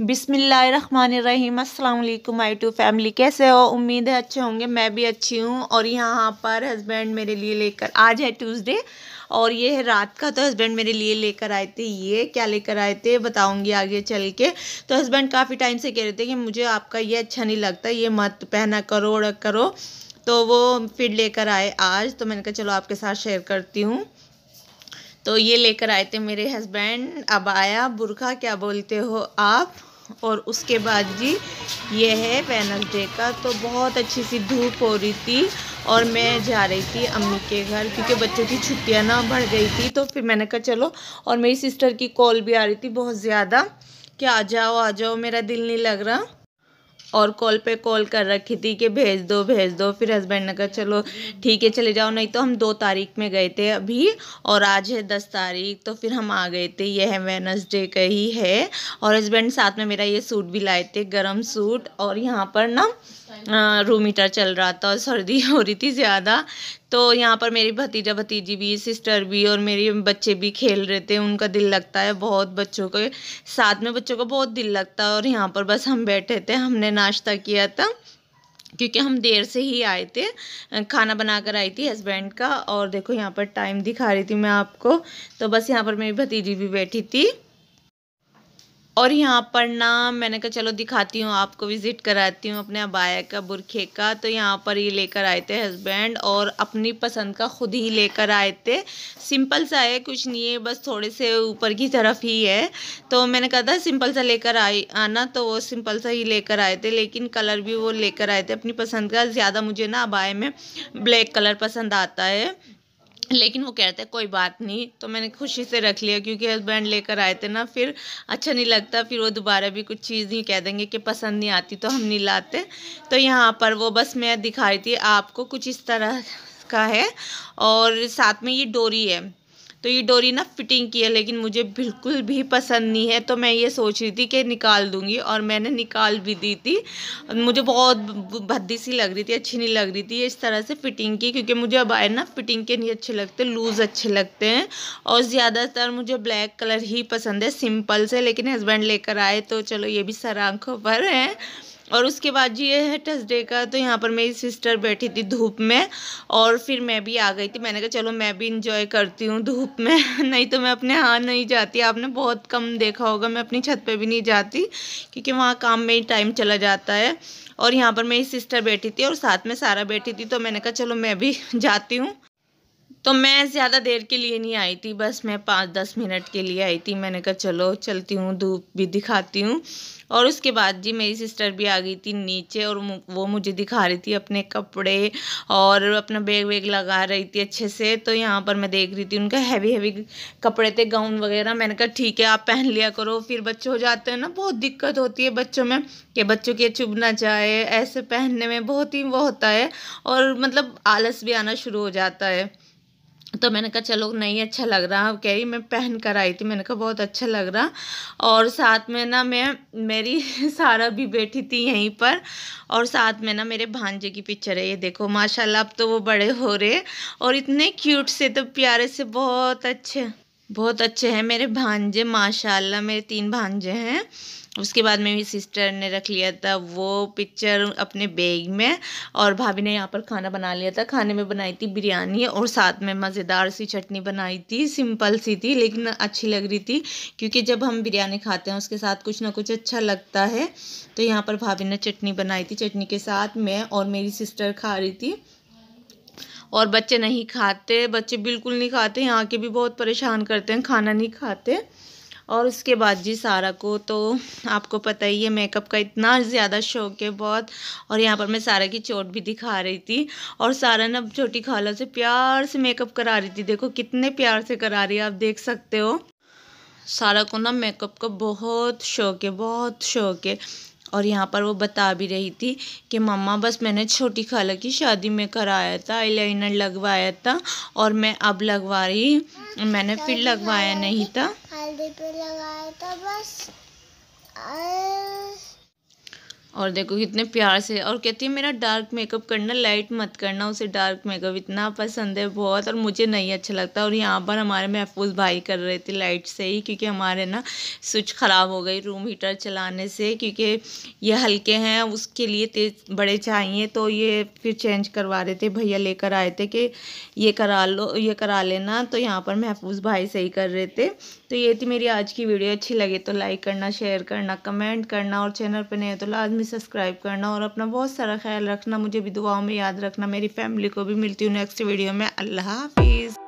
बिसमीम अल्लाम आई to family कैसे हो उम्मीद है अच्छे होंगे मैं भी अच्छी हूँ और यहाँ पर हस्बैंड मेरे लिए लेकर आज है ट्यूसडे और ये है रात का तो हस्बैंड मेरे लिए लेकर आए थे ये क्या लेकर आए थे बताऊंगी आगे चल के तो हस्बैंड काफ़ी टाइम से कह रहे थे कि मुझे आपका ये अच्छा नहीं लगता ये मत पहना करो रख करो तो वो फिर लेकर आए आज तो मैंने कहा चलो आपके साथ शेयर करती हूँ तो ये लेकर आए थे मेरे हस्बैंड अब आया बुरखा क्या बोलते हो आप और उसके बाद जी ये है डे का तो बहुत अच्छी सी धूप हो रही थी और मैं जा रही थी अम्मी के घर क्योंकि बच्चों की छुट्टियां ना बढ़ गई थी तो फिर मैंने कहा चलो और मेरी सिस्टर की कॉल भी आ रही थी बहुत ज़्यादा कि आ जाओ आ जाओ मेरा दिल नहीं लग रहा और कॉल पे कॉल कर रखी थी कि भेज दो भेज दो फिर हस्बैंड ने कहा चलो ठीक है चले जाओ नहीं तो हम दो तारीख में गए थे अभी और आज है दस तारीख तो फिर हम आ गए थे ये है वेनसडे का ही है और हस्बैंड साथ में मेरा ये सूट भी लाए थे गर्म सूट और यहाँ पर ना रूम हीटर हाँ, चल रहा था और सर्दी हो रही थी ज़्यादा तो यहाँ पर मेरी भतीजा भतीजी भी सिस्टर भी और मेरे बच्चे भी खेल रहे थे उनका दिल लगता है बहुत बच्चों के साथ में बच्चों का बहुत दिल लगता है और यहाँ पर बस हम बैठे थे हमने नाश्ता किया था क्योंकि हम देर से ही आए थे खाना बना कर आई थी हस्बैंड का और देखो यहाँ पर टाइम दिखा रही थी मैं आपको तो बस यहाँ पर मेरी भतीजी भी बैठी थी और यहाँ पर ना मैंने कहा चलो दिखाती हूँ आपको विज़िट कराती हूँ अपने अबाया का बुरखे का तो यहाँ पर ये लेकर आए थे हस्बैंड और अपनी पसंद का ख़ुद ही लेकर आए थे सिंपल सा है कुछ नहीं है बस थोड़े से ऊपर की तरफ ही है तो मैंने कहा था सिंपल सा लेकर आई आना तो वो सिंपल सा ही लेकर आए थे लेकिन कलर भी वो लेकर आए थे अपनी पसंद का ज़्यादा मुझे ना अबाया में ब्लैक कलर पसंद आता है लेकिन वो कहते हैं कोई बात नहीं तो मैंने खुशी से रख लिया क्योंकि हस्बैंड लेकर आए थे ना फिर अच्छा नहीं लगता फिर वो दोबारा भी कुछ चीज़ ही कह देंगे कि पसंद नहीं आती तो हम नहीं लाते तो यहाँ पर वो बस मैं दिखा रही थी आपको कुछ इस तरह का है और साथ में ये डोरी है तो ये डोरी ना फिटिंग की है लेकिन मुझे बिल्कुल भी पसंद नहीं है तो मैं ये सोच रही थी कि निकाल दूँगी और मैंने निकाल भी दी थी मुझे बहुत भद्दी सी लग रही थी अच्छी नहीं लग रही थी इस तरह से फिटिंग की क्योंकि मुझे अब आए ना फिटिंग के नहीं अच्छे लगते लूज़ अच्छे लगते हैं और ज़्यादातर मुझे ब्लैक कलर ही पसंद है सिंपल से लेकिन हस्बैंड लेकर आए तो चलो ये भी सर आँखों पर है और उसके बाद जी ये है टसडे का तो यहाँ पर मेरी सिस्टर बैठी थी धूप में और फिर मैं भी आ गई थी मैंने कहा चलो मैं भी इंजॉय करती हूँ धूप में नहीं तो मैं अपने यहाँ नहीं जाती आपने बहुत कम देखा होगा मैं अपनी छत पे भी नहीं जाती क्योंकि वहाँ काम में ही टाइम चला जाता है और यहाँ पर मेरी सिस्टर बैठी थी और साथ में सारा बैठी थी तो मैंने कहा चलो मैं भी जाती हूँ तो मैं ज़्यादा देर के लिए नहीं आई थी बस मैं पाँच दस मिनट के लिए आई थी मैंने कहा चलो चलती हूँ धूप भी दिखाती हूँ और उसके बाद जी मेरी सिस्टर भी आ गई थी नीचे और वो मुझे दिखा रही थी अपने कपड़े और अपना बैग वेग लगा रही थी अच्छे से तो यहाँ पर मैं देख रही थी उनका हैवी हैवी कपड़े थे गाउन वगैरह मैंने कहा ठीक है आप पहन लिया करो फिर बच्चे हो जाते हैं ना बहुत दिक्कत होती है बच्चों में कि बच्चों के चुभ ना जाए ऐसे पहनने में बहुत ही वो होता है और मतलब आलस भी आना शुरू हो जाता है तो मैंने कहा चलो नहीं अच्छा लग रहा कह रही मैं पहन कर आई थी मैंने कहा बहुत अच्छा लग रहा और साथ में ना मैं मेरी सारा भी बैठी थी यहीं पर और साथ में ना मेरे भांजे की पिक्चर है ये देखो माशाल्लाह अब तो वो बड़े हो रहे और इतने क्यूट से तो प्यारे से बहुत अच्छे बहुत अच्छे हैं मेरे भांजे माशाल्लाह मेरे तीन भांजे हैं उसके बाद मेरी सिस्टर ने रख लिया था वो पिक्चर अपने बैग में और भाभी ने यहाँ पर खाना बना लिया था खाने में बनाई थी बिरयानी और साथ में मज़ेदार सी चटनी बनाई थी सिंपल सी थी लेकिन अच्छी लग रही थी क्योंकि जब हम बिरयानी खाते हैं उसके साथ कुछ ना कुछ अच्छा लगता है तो यहाँ पर भाभी ने चटनी बनाई थी चटनी के साथ मैं और मेरी सिस्टर खा रही थी और बच्चे नहीं खाते बच्चे बिल्कुल नहीं खाते यहाँ के भी बहुत परेशान करते हैं खाना नहीं खाते और उसके बाद जी सारा को तो आपको पता ही है मेकअप का इतना ज़्यादा शौक है बहुत और यहाँ पर मैं सारा की चोट भी दिखा रही थी और सारा ना छोटी खाला से प्यार से मेकअप करा रही थी देखो कितने प्यार से करा रही है आप देख सकते हो सारा को ना मेकअप का बहुत शौक है बहुत शौक है और यहाँ पर वो बता भी रही थी कि मम्मा बस मैंने छोटी खाला की शादी में कराया था आई लगवाया था और मैं अब लगवा रही मैंने फिर लगवाया नहीं था पे लगाया था बस और और देखो कितने प्यार से और कहती है मेरा डार्क मेकअप करना लाइट मत करना उसे डार्क मेकअप इतना पसंद है बहुत और मुझे नहीं अच्छा लगता और यहाँ पर हमारे महफूज भाई कर रहे थे लाइट से ही क्योंकि हमारे ना स्विच ख़राब हो गई रूम हीटर चलाने से क्योंकि ये हल्के हैं उसके लिए तेज बड़े चाहिए तो ये फिर चेंज करवा रहे थे भैया लेकर आए थे कि ये करा लो ये करा लेना तो यहाँ पर महफूज भाई सही कर रहे थे तो ये थी मेरी आज की वीडियो अच्छी लगे तो लाइक करना शेयर करना कमेंट करना और चैनल पर नहीं तो लाजमी सब्सक्राइब करना और अपना बहुत सारा ख्याल रखना मुझे भी दुआओं में याद रखना मेरी फैमिली को भी मिलती हूँ नेक्स्ट वीडियो में अल्लाह हाफिज़